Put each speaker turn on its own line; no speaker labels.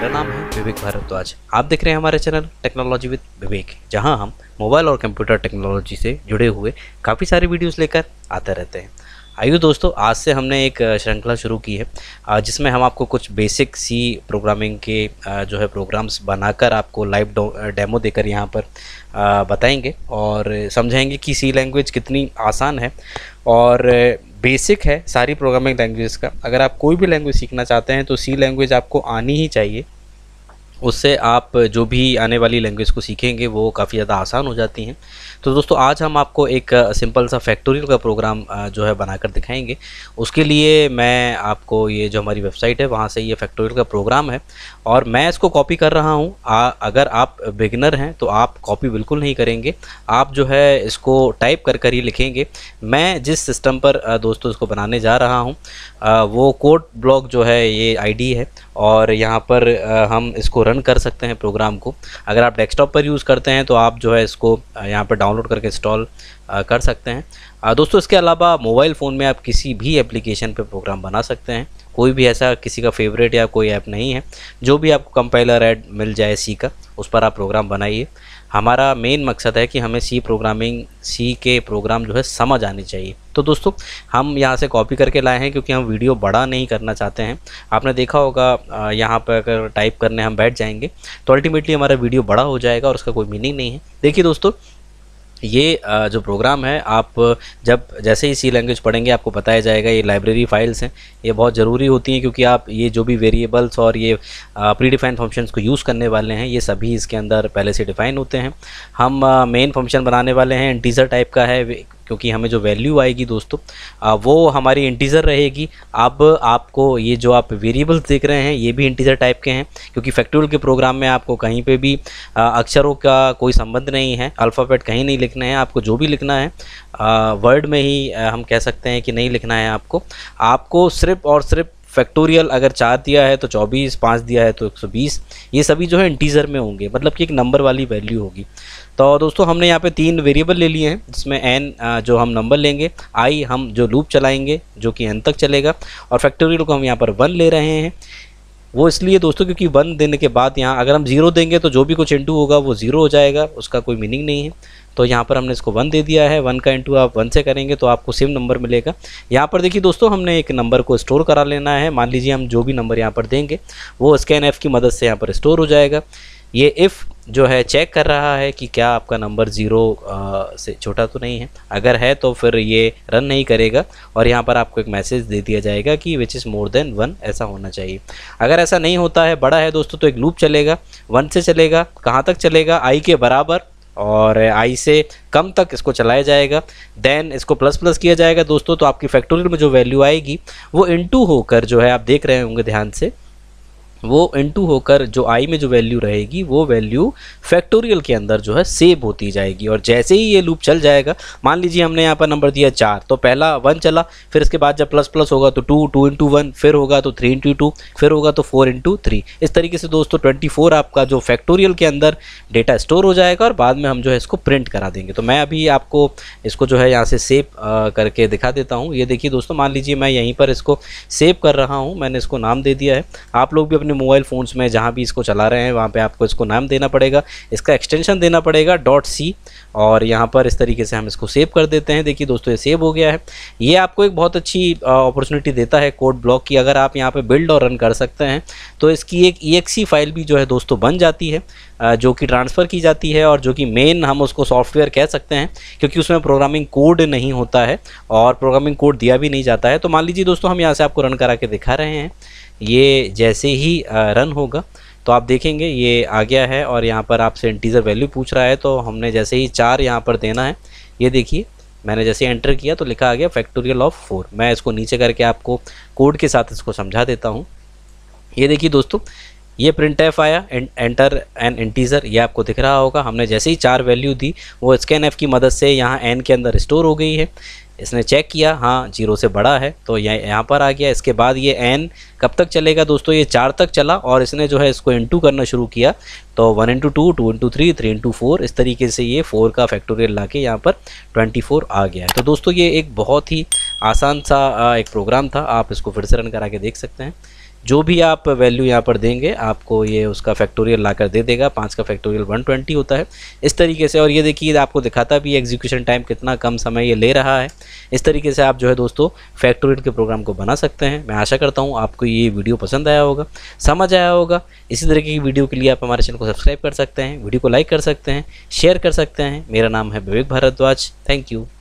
मेरा नाम है विवेक भारद्वाज तो आप देख रहे हैं हमारे चैनल टेक्नोलॉजी विद विवेक जहां हम मोबाइल और कंप्यूटर टेक्नोलॉजी से जुड़े हुए काफ़ी सारे वीडियोस लेकर आते रहते हैं आइए दोस्तों आज से हमने एक श्रृंखला शुरू की है जिसमें हम आपको कुछ बेसिक सी प्रोग्रामिंग के जो है प्रोग्राम्स बनाकर आपको लाइव डेमो देकर यहाँ पर बताएंगे और समझाएंगे कि सी लैंग्वेज कितनी आसान है और बेसिक है सारी प्रोग्रामिंग लैंग्वेज का अगर आप कोई भी लैंग्वेज सीखना चाहते हैं तो सी लैंग्वेज आपको आनी ही चाहिए उससे आप जो भी आने वाली लैंग्वेज को सीखेंगे वो काफ़ी ज़्यादा आसान हो जाती हैं तो दोस्तों आज हम आपको एक सिंपल सा फैक्टोरियल का प्रोग्राम जो है बनाकर दिखाएंगे उसके लिए मैं आपको ये जो हमारी वेबसाइट है वहाँ से ये फैक्टोरियल का प्रोग्राम है और मैं इसको कॉपी कर रहा हूँ अगर आप बिगनर हैं तो आप कॉपी बिल्कुल नहीं करेंगे आप जो है इसको टाइप कर कर ही लिखेंगे मैं जिस सिस्टम पर दोस्तों इसको बनाने जा रहा हूँ वो कोड ब्लॉक जो है ये आई है और यहाँ पर हम इसको रन कर सकते हैं प्रोग्राम को अगर आप डेस्कटॉप पर यूज़ करते हैं तो आप जो है इसको यहाँ पर डाउनलोड करके इंस्टॉल कर सकते हैं दोस्तों इसके अलावा मोबाइल फ़ोन में आप किसी भी एप्लीकेशन पर प्रोग्राम बना सकते हैं कोई भी ऐसा किसी का फेवरेट या कोई ऐप नहीं है जो भी आपको कंपाइलर ऐड मिल जाए सी का उस पर आप प्रोग्राम बनाइए हमारा मेन मकसद है कि हमें सी प्रोग्रामिंग सी के प्रोग्राम जो है समझ आने चाहिए तो दोस्तों हम यहाँ से कॉपी करके लाए हैं क्योंकि हम वीडियो बड़ा नहीं करना चाहते हैं आपने देखा होगा यहाँ पर अगर टाइप करने हम बैठ जाएंगे तो अल्टीमेटली हमारा वीडियो बड़ा हो जाएगा और उसका कोई मीनिंग नहीं है देखिए दोस्तों ये जो प्रोग्राम है आप जब जैसे ही सी लैंग्वेज पढ़ेंगे आपको बताया जाएगा ये लाइब्रेरी फाइल्स हैं ये बहुत ज़रूरी होती हैं क्योंकि आप ये जो भी वेरिएबल्स और ये प्रीडिफाइन फंक्शन फंक्शंस को यूज़ करने वाले हैं ये सभी इसके अंदर पहले से डिफ़ाइन होते हैं हम मेन फंक्शन बनाने वाले हैं इंटीजर टाइप का है क्योंकि हमें जो वैल्यू आएगी दोस्तों वो हमारी इंटीज़र रहेगी अब आपको ये जो आप वेरिएबल्स देख रहे हैं ये भी इंटीज़र टाइप के हैं क्योंकि फैक्टोरियल के प्रोग्राम में आपको कहीं पर भी अक्षरों का कोई संबंध नहीं है अल्फ़ाबेट कहीं नहीं लिखना है आपको जो भी लिखना है वर्ड में ही हम कह सकते हैं कि नहीं लिखना है आपको आपको सिर्फ और सिर्फ फैक्टोरियल अगर चार दिया है तो चौबीस पाँच दिया है तो एक सौ बीस ये सभी जो है इंटीजर में होंगे मतलब कि एक नंबर वाली वैल्यू होगी तो दोस्तों हमने यहाँ पे तीन वेरिएबल ले लिए हैं जिसमें एन जो हम नंबर लेंगे आई हम जो लूप चलाएंगे जो कि एन तक चलेगा और फैक्टोरियल को हम यहाँ पर वन ले रहे हैं वो इसलिए दोस्तों क्योंकि वन देने के बाद यहाँ अगर हम ज़ीरो देंगे तो जो भी कुछ इंटू होगा वो ज़ीरो हो जाएगा उसका कोई मीनिंग नहीं है तो यहाँ पर हमने इसको वन दे दिया है वन का इंटू आप वन से करेंगे तो आपको सेम नंबर मिलेगा यहाँ पर देखिए दोस्तों हमने एक नंबर को स्टोर करा लेना है मान लीजिए हम जो भी नंबर यहाँ पर देंगे वो स्कैन एफ़ की मदद से यहाँ पर स्टोर हो जाएगा ये इफ़ जो है चेक कर रहा है कि क्या आपका नंबर ज़ीरो से छोटा तो नहीं है अगर है तो फिर ये रन नहीं करेगा और यहाँ पर आपको एक मैसेज दे दिया जाएगा कि which is more than one ऐसा होना चाहिए अगर ऐसा नहीं होता है बड़ा है दोस्तों तो एक लूप चलेगा वन से चलेगा कहाँ तक चलेगा आई के बराबर और आई से कम तक इसको चलाया जाएगा देन इसको प्लस प्लस किया जाएगा दोस्तों तो आपकी फैक्टोरियल में जो वैल्यू आएगी वो इनटू होकर जो है आप देख रहे होंगे ध्यान से वो इनटू होकर जो आई में जो वैल्यू रहेगी वो वैल्यू फैक्टोरियल के अंदर जो है सेव होती जाएगी और जैसे ही ये लूप चल जाएगा मान लीजिए हमने यहाँ पर नंबर दिया चार तो पहला वन चला फिर इसके बाद जब प्लस प्लस होगा तो टू टू इंटू वन फिर होगा तो थ्री इंटू टू फिर होगा तो फोर इंटू थ्री इस तरीके से दोस्तों ट्वेंटी फोर आपका जो फैक्टोरियल के अंदर डेटा स्टोर हो जाएगा और बाद में हम जो है इसको प्रिंट करा देंगे तो मैं अभी आपको इसको जो है यहाँ से सेव करके दिखा देता हूँ ये देखिए दोस्तों मान लीजिए मैं यहीं पर इसको सेव कर रहा हूँ मैंने इसको नाम दे दिया है आप लोग भी अपने अपने मोबाइल फ़ोन्स में जहाँ भी इसको चला रहे हैं वहाँ पे आपको इसको नाम देना पड़ेगा इसका एक्सटेंशन देना पड़ेगा डॉट सी और यहाँ पर इस तरीके से हम इसको सेव कर देते हैं देखिए दोस्तों ये सेव हो गया है ये आपको एक बहुत अच्छी अपॉर्चुनिटी देता है कोड ब्लॉक की अगर आप यहाँ पर बिल्ड और रन कर सकते हैं तो इसकी एक ई फाइल भी जो है दोस्तों बन जाती है जो कि ट्रांसफ़र की जाती है और जो कि मेन हम उसको सॉफ्टवेयर कह सकते हैं क्योंकि उसमें प्रोग्रामिंग कोड नहीं होता है और प्रोग्रामिंग कोड दिया भी नहीं जाता है तो मान लीजिए दोस्तों हम यहाँ से आपको रन करा के दिखा रहे हैं ये जैसे ही रन होगा तो आप देखेंगे ये आ गया है और यहाँ पर आपसे इंटीज़र वैल्यू पूछ रहा है तो हमने जैसे ही चार यहाँ पर देना है ये देखिए मैंने जैसे एंटर किया तो लिखा आ गया फैक्टोरियल ऑफ फोर मैं इसको नीचे करके आपको कोड के साथ इसको समझा देता हूँ ये देखिए दोस्तों ये प्रिंट एफ आया एंटर एन इंटीजर ये आपको दिख रहा होगा हमने जैसे ही चार वैल्यू दी वो स्कैन एफ की मदद से यहाँ एन के अंदर स्टोर हो गई है इसने चेक किया हाँ जीरो से बड़ा है तो यह यहाँ पर आ गया इसके बाद ये एन कब तक चलेगा दोस्तों ये चार तक चला और इसने जो है इसको इंटू करना शुरू किया तो one into two two into three three into four इस तरीके से ये फोर का फैक्टोरियल ला के यहाँ पर ट्वेंटी फोर आ गया है तो दोस्तों ये एक बहुत ही आसान सा एक प्रोग्राम था आप इसको फिर से रन करा के देख सकते हैं जो भी आप वैल्यू यहाँ पर देंगे आपको ये उसका फैक्टोरियल लाकर दे देगा पाँच का फैक्टोरियल 120 होता है इस तरीके से और ये देखिए आपको दिखाता भी एग्जीक्यूशन टाइम कितना कम समय ये ले रहा है इस तरीके से आप जो है दोस्तों फैक्टोरियल के प्रोग्राम को बना सकते हैं मैं आशा करता हूँ आपको ये वीडियो पसंद आया होगा समझ आया होगा इसी तरीके की वीडियो के लिए आप हमारे चैनल को सब्सक्राइब कर सकते हैं वीडियो को लाइक कर सकते हैं शेयर कर सकते हैं मेरा नाम है विवेक भारद्वाज थैंक यू